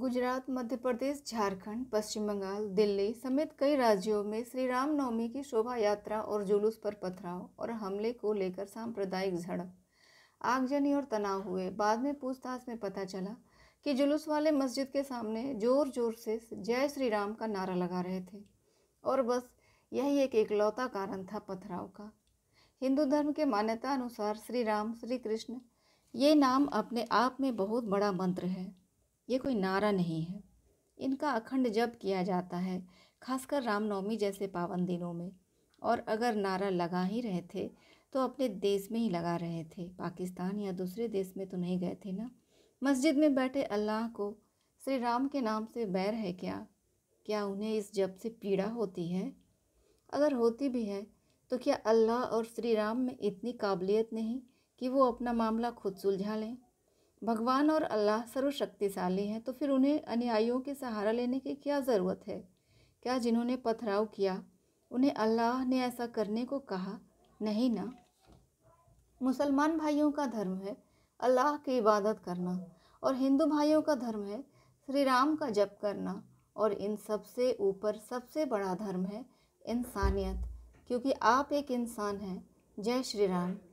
गुजरात मध्य प्रदेश झारखंड पश्चिम बंगाल दिल्ली समेत कई राज्यों में श्री रामनवमी की शोभा यात्रा और जुलूस पर पथराव और हमले को लेकर सांप्रदायिक झड़प आगजनी और तनाव हुए बाद में पूछताछ में पता चला कि जुलूस वाले मस्जिद के सामने जोर जोर से जय श्री राम का नारा लगा रहे थे और बस यही एक इकलौता कारण था पथराव का हिंदू धर्म के मान्यता अनुसार श्री राम श्री कृष्ण ये नाम अपने आप में बहुत बड़ा मंत्र है ये कोई नारा नहीं है इनका अखंड जप किया जाता है खासकर रामनवमी जैसे पावन दिनों में और अगर नारा लगा ही रहे थे तो अपने देश में ही लगा रहे थे पाकिस्तान या दूसरे देश में तो नहीं गए थे ना मस्जिद में बैठे अल्लाह को श्री राम के नाम से बैर है क्या क्या उन्हें इस जप से पीड़ा होती है अगर होती भी है तो क्या अल्लाह और श्री राम में इतनी काबिलियत नहीं कि वो अपना मामला खुद सुलझा लें भगवान और अल्लाह सर्वशक्तिशाली हैं तो फिर उन्हें अनुयायियों के सहारा लेने की क्या ज़रूरत है क्या जिन्होंने पथराव किया उन्हें अल्लाह ने ऐसा करने को कहा नहीं ना मुसलमान भाइयों का धर्म है अल्लाह की इबादत करना और हिंदू भाइयों का धर्म है श्री राम का जप करना और इन सबसे ऊपर सबसे बड़ा धर्म है इंसानियत क्योंकि आप एक इंसान हैं जय श्री राम